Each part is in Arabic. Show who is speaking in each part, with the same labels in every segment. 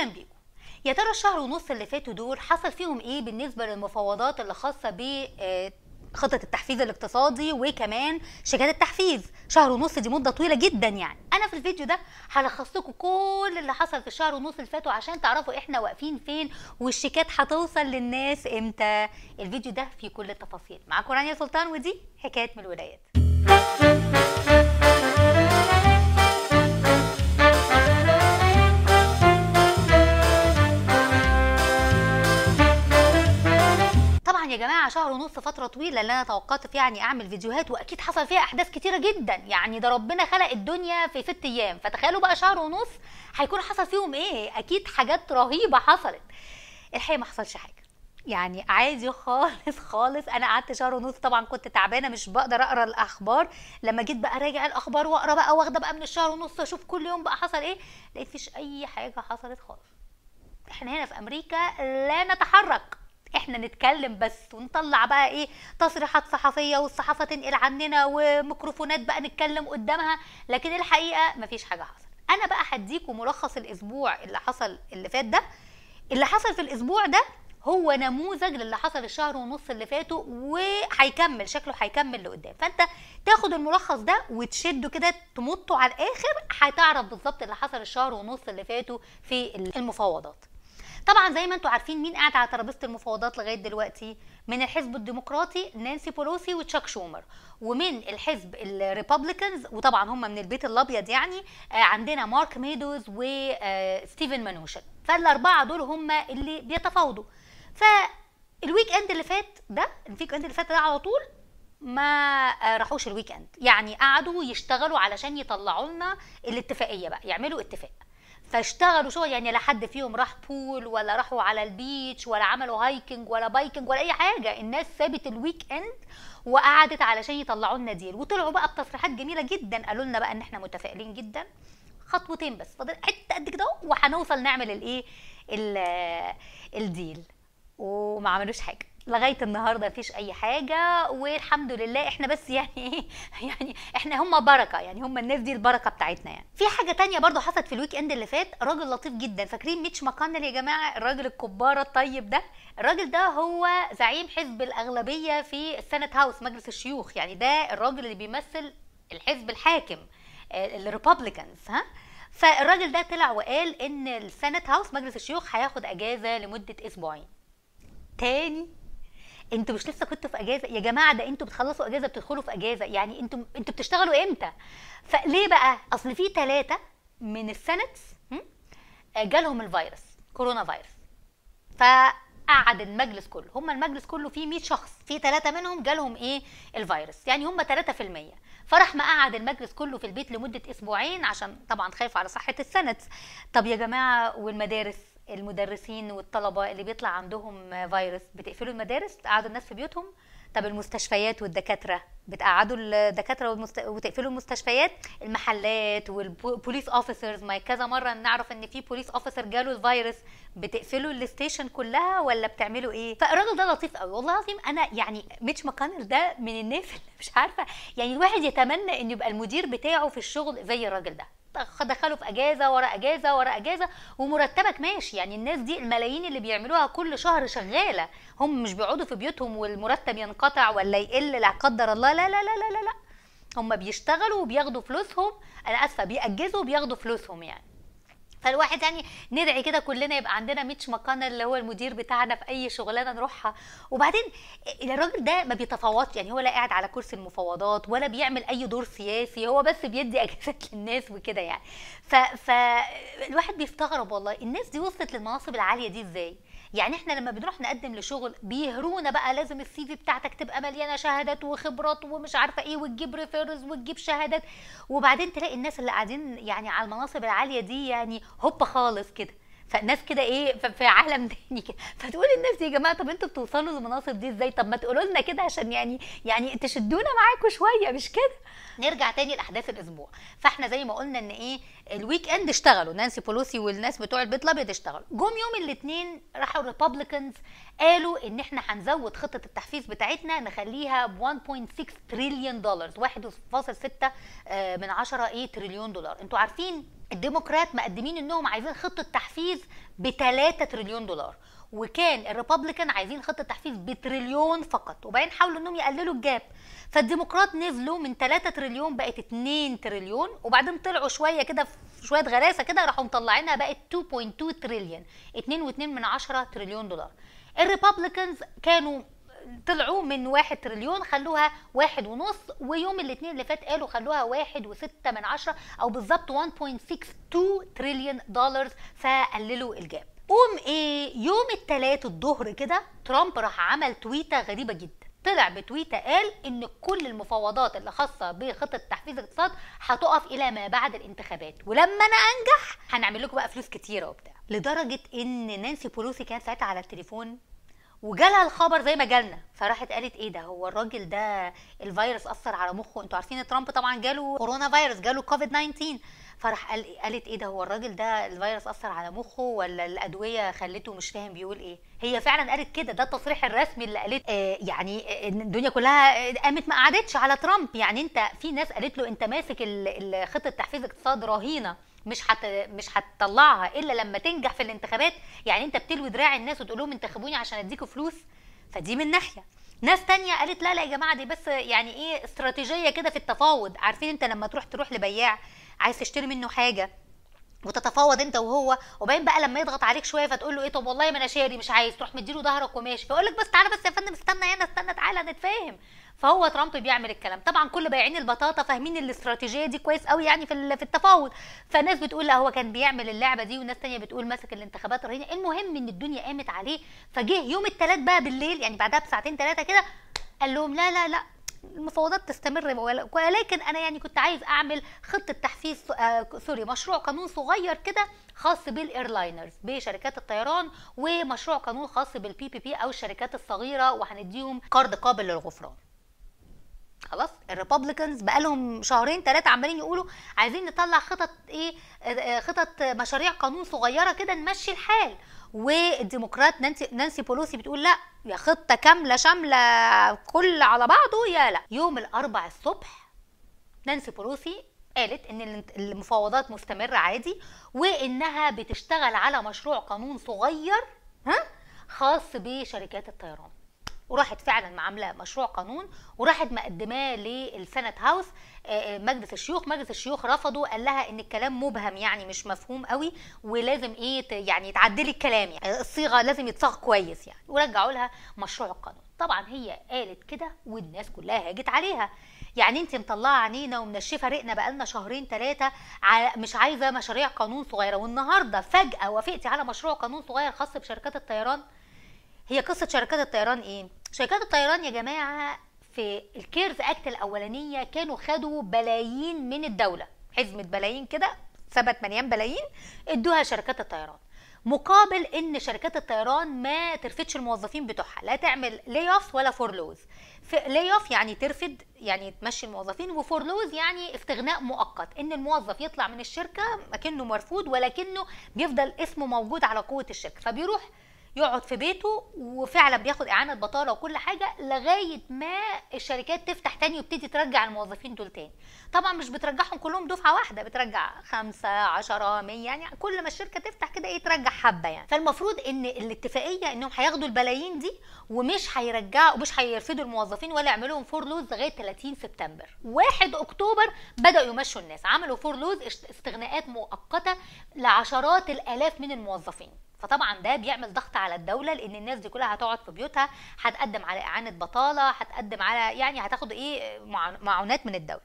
Speaker 1: اهلا بيكم يا ترى الشهر ونص اللي فاتوا دول حصل فيهم ايه بالنسبه للمفاوضات اللي خاصه ب آه، خطه التحفيز الاقتصادي وكمان شيكات التحفيز شهر ونص دي مده طويله جدا يعني انا في الفيديو ده هلخص لكم كل اللي حصل في الشهر ونص اللي فاتوا عشان تعرفوا احنا واقفين فين والشيكات هتوصل للناس امتى الفيديو ده فيه كل التفاصيل معاكم رانيا سلطان ودي حكايه من الولايات ونص فتره طويله اللي انا توقعت فيها يعني اعمل فيديوهات واكيد حصل فيها احداث كتيره جدا يعني ده ربنا خلق الدنيا في ست ايام فتخيلوا بقى شهر ونص هيكون حصل فيهم ايه اكيد حاجات رهيبه حصلت الحقيقه ما حصلش حاجه يعني عادي خالص خالص انا قعدت شهر ونص طبعا كنت تعبانه مش بقدر اقرا الاخبار لما جيت بقى راجع الاخبار واقرا بقى واخده بقى من الشهر ونص اشوف كل يوم بقى حصل ايه لقيت فيش اي حاجه حصلت خالص احنا هنا في امريكا لا نتحرك احنا نتكلم بس ونطلع بقى ايه تصريحات صحفيه والصحافه تنقل عننا وميكروفونات بقى نتكلم قدامها لكن الحقيقه مفيش حاجه حصلت انا بقى هديكم ملخص الاسبوع اللي حصل اللي فات ده اللي حصل في الاسبوع ده هو نموذج للي حصل الشهر ونص اللي فاتوا وهيكمل شكله هيكمل لقدام فانت تاخد الملخص ده وتشده كده تمطه على الاخر هتعرف بالظبط اللي حصل الشهر ونص اللي فاتوا في المفاوضات طبعا زي ما انتم عارفين مين قاعد على ترابيزه المفاوضات لغايه دلوقتي من الحزب الديمقراطي نانسي بولوسي وتشاك شومر ومن الحزب الريببليكنز وطبعا هم من البيت الابيض يعني آه، عندنا مارك ميدوز وستيفن آه، مانوشن فالاربعه دول هم اللي بيتفاوضوا فالويك اند اللي فات ده الويك اند اللي فات ده على طول ما آه، راحوش الويك اند يعني قعدوا يشتغلوا علشان يطلعوا لنا الاتفاقيه بقى يعملوا اتفاق فاشتغلوا شغل يعني لا حد فيهم راح بول ولا راحوا على البيتش ولا عملوا هايكنج ولا بايكنج ولا اي حاجه الناس سابت الويك اند وقعدت علشان يطلعوا لنا ديل وطلعوا بقى بتصريحات جميله جدا قالوا لنا بقى ان احنا متفائلين جدا خطوتين بس فاضل حته قد كده وهنوصل نعمل الايه الديل وما عملوش حاجه لغايه النهارده مفيش اي حاجه والحمد لله احنا بس يعني إيه، يعني احنا هم بركه يعني هم الناس دي البركه بتاعتنا يعني في حاجه تانية برضو حصلت في الويك اند اللي فات راجل لطيف جدا فاكرين ميتش ماكونل يا جماعه الراجل الكباره الطيب ده الراجل ده هو زعيم حزب الاغلبيه في السنت هاوس مجلس الشيوخ يعني ده الراجل اللي بيمثل الحزب الحاكم آه، الريبابليكانز ها فالراجل ده طلع وقال ان السنت هاوس مجلس الشيوخ هياخد اجازه لمده اسبوعين تاني انتوا مش لسه كنتوا في اجازه يا جماعه ده انتوا بتخلصوا اجازه بتدخلوا في اجازه يعني انتوا انتوا بتشتغلوا امتى فليه بقى اصل في ثلاثه من السنتس جالهم الفيروس كورونا فيروس فقعد المجلس كله هم المجلس كله فيه 100 شخص في ثلاثه منهم جالهم ايه الفيروس يعني هم 3% فراح مقعد المجلس كله في البيت لمده اسبوعين عشان طبعا خايف على صحه السنتس طب يا جماعه والمدارس المدرسين والطلبه اللي بيطلع عندهم فيروس بتقفلوا المدارس بتقعدوا الناس في بيوتهم طب المستشفيات والدكاتره بتقعدوا الدكاتره والمست... وتقفلوا المستشفيات المحلات والبوليس اوفيسرز ما كذا مره نعرف ان في بوليس اوفيسر جاله الفيروس بتقفلوا الستيشن كلها ولا بتعملوا ايه فالراجل ده لطيف قوي والله العظيم انا يعني ميتش ماكونل ده من الناس اللي مش عارفه يعني الواحد يتمنى ان يبقى المدير بتاعه في الشغل زي الراجل ده دخلوا في اجازه ورا اجازه ورا اجازه ومرتبك ماشي يعني الناس دي الملايين اللي بيعملوها كل شهر شغاله هم مش بيقعدوا في بيوتهم والمرتب ينقطع ولا يقل لا قدر الله لا لا لا لا لا, لا. هم بيشتغلوا وبياخدوا فلوسهم انا اسفه بيأجزوا وبياخدوا فلوسهم يعني فالواحد يعني ندعي كده كلنا يبقى عندنا ميتش مكان اللي هو المدير بتاعنا في اي شغلانه نروحها وبعدين الراجل ده ما بيتفاوضش يعني هو لا قاعد على كرسي المفاوضات ولا بيعمل اي دور سياسي هو بس بيدي اجازات للناس وكده يعني فالواحد بيستغرب والله الناس دي وصلت للمناصب العاليه دي ازاي يعني احنا لما بنروح نقدم لشغل بيهرونا بقى لازم السي في بتاعتك تبقى مليانه شهادات وخبرات ومش عارفه ايه وتجيب ريفيرز وتجيب شهادات وبعدين تلاقي الناس اللي قاعدين يعني على المناصب العاليه دي يعني هوبا خالص كده فالناس كده ايه في عالم تاني كده فتقول الناس دي يا جماعه طب انتوا بتوصلوا للمناصب دي ازاي طب ما تقولوا لنا كده عشان يعني يعني تشدونا معاكم شويه مش كده نرجع تاني لاحداث الاسبوع فاحنا زي ما قلنا ان ايه الويك اند اشتغلوا نانسي بولوسي والناس بتوع البيت الابيض اشتغلوا جم يوم الاثنين راحوا الريبابليكنز قالوا ان احنا هنزود خطه التحفيز بتاعتنا نخليها ب 1.6 تريليون دولار 1.6 من 10 ايه تريليون دولار انتوا عارفين الديمقراط مقدمين انهم عايزين خطه تحفيز ب 3 تريليون دولار وكان الريببليكان عايزين خطه تحفيز بتريليون فقط وبعدين حاولوا انهم يقللوا الجاب فالديمقراط نزلوا من 3 تريليون بقت 2 تريليون وبعدين طلعوا شويه كده في شويه غلاسه كده راحوا مطلعينها بقت 2.2 تريليون 2.2 من 10 تريليون دولار الريببليكانز كانوا طلعوا من 1 تريليون خلوها واحد ونص ويوم الاثنين اللي فات قالوا خلوها واحد وستة من عشرة او بالظبط 1.62 تريليون دولار فقللوا الجاب قوم ايه يوم الثلاث الظهر كده ترامب راح عمل تويته غريبه جدا طلع بتويته قال ان كل المفاوضات اللي خاصه بخطه تحفيز الاقتصاد هتقف الى ما بعد الانتخابات ولما انا انجح هنعمل لكم بقى فلوس كتيره وبتاع لدرجه ان نانسي بولوسي كانت ساعتها على التليفون وجالها الخبر زي ما جالنا فراحت قالت ايه ده هو الراجل ده الفيروس اثر على مخه انتوا عارفين ترامب طبعا جاله كورونا فيروس جاله كوفيد 19 فراح قال إيه؟ قالت ايه ده هو الراجل ده الفيروس اثر على مخه ولا الادويه خلته مش فاهم بيقول ايه هي فعلا قالت كده ده التصريح الرسمي اللي قالت آه يعني آه، الدنيا كلها آه، قامت ما قعدتش على ترامب يعني انت في ناس قالت له انت ماسك خطه تحفيز اقتصاد رهينه مش حت... مش هتطلعها الا لما تنجح في الانتخابات يعني انت بتلوي دراع الناس وتقول لهم انتخبوني عشان اديكوا فلوس فدي من ناحيه ناس تانية قالت لا لا يا جماعه دي بس يعني ايه استراتيجيه كده في التفاوض عارفين انت لما تروح تروح لبياع عايز تشتري منه حاجه وتتفاوض انت وهو وبعدين بقى لما يضغط عليك شويه فتقول له ايه طب والله ما انا شاري مش عايز تروح مديله ظهرك وماشي فيقول لك بس تعالى بس يا فندم استنى هنا استنى تعالى نتفاهم فهو ترامب بيعمل الكلام طبعا كل بائعين البطاطا فاهمين الاستراتيجيه دي كويس قوي يعني في في التفاوض فناس بتقول لا هو كان بيعمل اللعبه دي وناس تانية بتقول ماسك الانتخابات الرهينه المهم ان الدنيا قامت عليه فجه يوم الثلاث بقى بالليل يعني بعدها بساعتين ثلاثه كده قال لهم لا لا لا المفاوضات تستمر ولكن انا يعني كنت عايز اعمل خطه تحفيز آه، سوري مشروع قانون صغير كده خاص بالايرلاينرز بشركات الطيران ومشروع قانون خاص بالبي بي بي او الشركات الصغيره وهنديهم قرض قابل للغفران خلاص بقى لهم شهرين ثلاثه عمالين يقولوا عايزين نطلع خطط ايه آه، آه، خطط مشاريع قانون صغيره كده نمشي الحال والديمقراط نانسي, نانسي بولوسي بتقول لا يا خطه كامله شامله كل على بعضه يا لا يوم الاربع الصبح نانسي بولوسي قالت ان المفاوضات مستمره عادي وانها بتشتغل على مشروع قانون صغير ها خاص بشركات الطيران وراحت فعلا معامله مشروع قانون وراحت مقدماه للسنت هاوس آه، آه، مجلس الشيوخ مجلس الشيوخ رفضوا قال لها ان الكلام مبهم يعني مش مفهوم قوي ولازم ايه يعني تعدلي الكلام يعني الصيغه لازم يتصاغ كويس يعني ورجعوا لها مشروع القانون طبعا هي قالت كده والناس كلها هاجت عليها يعني انت مطلعه عينينا ومنشفه رقنا بقالنا شهرين ثلاثه مش عايزه مشاريع قانون صغيره والنهارده فجاه وافقتي على مشروع قانون صغير خاص بشركات الطيران هي قصه شركات الطيران ايه شركات الطيران يا جماعه في الكيرز اكت الاولانيه كانوا خدوا بلايين من الدوله حزمه بلايين كده ثبت مليان بلايين ادوها شركات الطيران مقابل ان شركات الطيران ما ترفدش الموظفين بتوعها لا تعمل لي اوف ولا فورلوز لي اوف يعني ترفد يعني تمشي الموظفين وفورلوز يعني استغناء مؤقت ان الموظف يطلع من الشركه اكنه مرفوض ولكنه بيفضل اسمه موجود على قوه الشركه فبيروح يقعد في بيته وفعلا بياخد اعانه بطاله وكل حاجه لغايه ما الشركات تفتح تاني وبتدي ترجع الموظفين دول تاني طبعا مش بترجعهم كلهم دفعه واحده بترجع خمسة عشرة 100 يعني كل ما الشركه تفتح كده ايه ترجع حبه يعني فالمفروض ان الاتفاقيه انهم هياخدوا البلايين دي ومش هيرجعوا مش هيرفضوا الموظفين ولا يعملوا لهم فور لوز لغايه 30 سبتمبر 1 اكتوبر بداوا يمشوا الناس عملوا فور لوز استغناءات مؤقته لعشرات الالاف من الموظفين فطبعا ده بيعمل ضغط على الدوله لان الناس دي كلها هتقعد في بيوتها هتقدم على اعانه بطاله هتقدم على يعني هتاخد ايه معونات من الدوله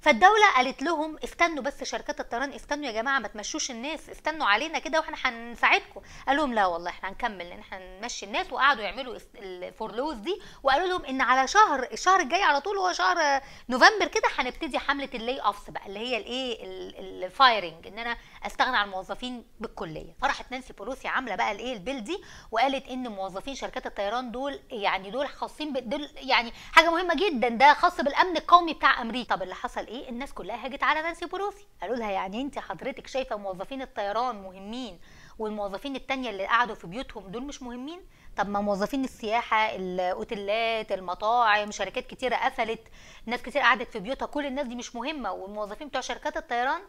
Speaker 1: فالدوله قالت لهم استنوا بس شركات الطيران استنوا يا جماعه ما تمشوش الناس استنوا علينا كده واحنا هنساعدكم قال لهم لا والله احنا هنكمل لان احنا نمشي الناس وقعدوا يعملوا الفورلوز دي وقالوا لهم ان على شهر الشهر الجاي على طول هو شهر نوفمبر كده هنبتدي حمله اللي اوفس بقى اللي هي الايه الفايرنج ان انا استغنى عن الموظفين بالكليه فراحت نانسي بولوسي عامله بقى الايه البيل دي وقالت ان موظفين شركات الطيران دول يعني دول خاصين دول يعني حاجه مهمه جدا ده خاص بالامن القومي بتاع امريكا طب اللي حصل ايه الناس كلها هاجت على نانسي بولوسي قالوا لها يعني انت حضرتك شايفه موظفين الطيران مهمين والموظفين التانية اللي قعدوا في بيوتهم دول مش مهمين طب ما موظفين السياحة الأوتيلات المطاعم شركات كتيرة قفلت ناس كتير قعدت في بيوتها كل الناس دي مش مهمة والموظفين بتوع شركات الطيران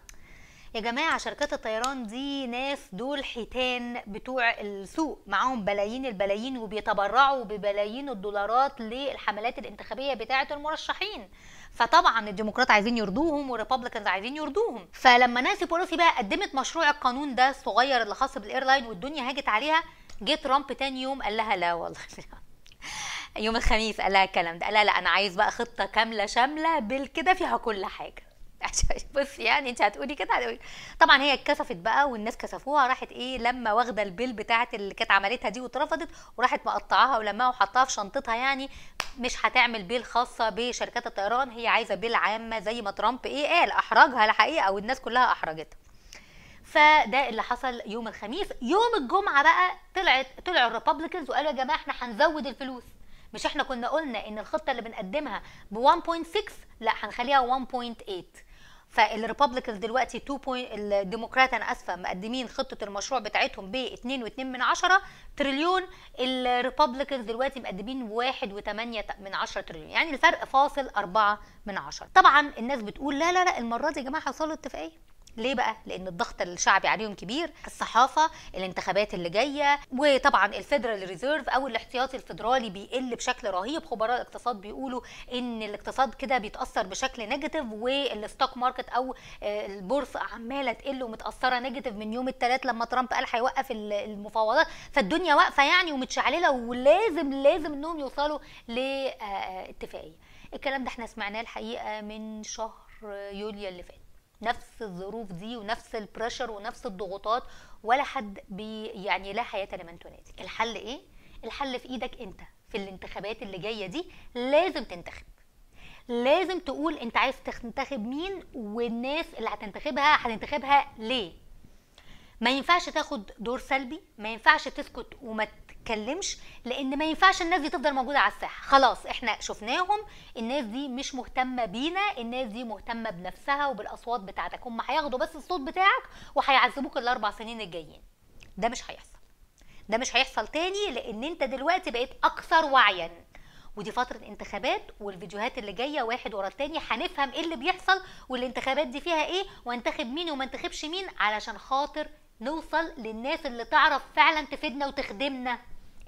Speaker 1: يا جماعه شركات الطيران دي ناس دول حيتان بتوع السوق معاهم بلايين البلايين وبيتبرعوا ببلايين الدولارات للحملات الانتخابيه بتاعه المرشحين فطبعا الديمقراط عايزين يرضوهم والريبابليكانز عايزين يرضوهم فلما نانسي بولوسي بقى قدمت مشروع القانون ده الصغير اللي خاص بالايرلاين والدنيا هاجت عليها جه ترامب تاني يوم قال لها لا والله يوم الخميس قال لها الكلام ده قال لها لا انا عايز بقى خطه كامله شامله بالكده فيها كل حاجه بص يعني انت هتقولي كده هتقولي طبعا هي اتكسفت بقى والناس كسفوها راحت ايه لما واخده البيل بتاعه اللي كانت عملتها دي واترفضت وراحت مقطعاها ولماها وحطاها في شنطتها يعني مش هتعمل بيل خاصه بشركات الطيران هي عايزه بيل عامه زي ما ترامب ايه قال احرجها الحقيقه والناس كلها احرجتها فده اللي حصل يوم الخميس يوم الجمعه بقى طلعت طلعوا الريببلكنز وقالوا يا جماعه احنا هنزود الفلوس مش احنا كنا قلنا ان الخطه اللي بنقدمها ب 1.6 لا هنخليها 1.8 فالريببليكنز دلوقتي 2 بوينت الديمقراط انا اسفه مقدمين خطه المشروع بتاعتهم ب 2.2 من 10 تريليون الريببليكنز دلوقتي مقدمين 1.8 من 10 تريليون يعني الفرق فاصل 4 من 10 طبعا الناس بتقول لا لا لا المره دي يا جماعه حصلوا اتفاقيه ليه بقى؟ لأن الضغط الشعبي عليهم كبير، الصحافة، الانتخابات اللي جاية، وطبعا الفيدرال ريزيرف أو الاحتياطي الفيدرالي بيقل بشكل رهيب، خبراء الاقتصاد بيقولوا إن الاقتصاد كده بيتأثر بشكل نيجاتيف والستوك ماركت أو آه، البورصة عمالة تقل ومتأثرة نيجاتيف من يوم الثلاث لما ترامب قال هيوقف المفاوضات، فالدنيا واقفة يعني ومتشعللة ولازم لازم إنهم يوصلوا لاتفاقية. الكلام ده احنا سمعناه الحقيقة من شهر يوليو اللي فات. نفس الظروف دي ونفس البريشر ونفس الضغوطات ولا حد بي يعني لا حياه لمن تنادي الحل ايه الحل في ايدك انت في الانتخابات اللي جايه دي لازم تنتخب لازم تقول انت عايز تنتخب مين والناس اللي هتنتخبها هتنتخبها ليه ما ينفعش تاخد دور سلبي ما ينفعش تسكت وما تتكلمش لان ما ينفعش الناس دي تفضل موجوده على الساحه خلاص احنا شفناهم الناس دي مش مهتمه بينا الناس دي مهتمه بنفسها وبالاصوات بتاعتك هم هياخدوا بس الصوت بتاعك وهيعذبوك الاربع سنين الجايين ده مش هيحصل ده مش هيحصل تاني لان انت دلوقتي بقيت اكثر وعيا ودي فترة انتخابات والفيديوهات اللي جاية واحد ورا التاني هنفهم ايه اللي بيحصل والانتخابات دي فيها ايه وانتخب مين وما انتخبش مين علشان خاطر نوصل للناس اللي تعرف فعلا تفيدنا وتخدمنا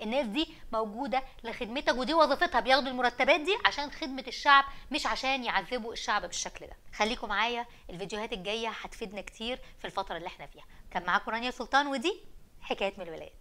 Speaker 1: الناس دي موجوده لخدمتك ودي وظيفتها بياخدوا المرتبات دي عشان خدمه الشعب مش عشان يعذبوا الشعب بالشكل ده خليكم معايا الفيديوهات الجايه هتفيدنا كتير في الفتره اللي احنا فيها كان معاكم رانيا سلطان ودي حكايات من الولايات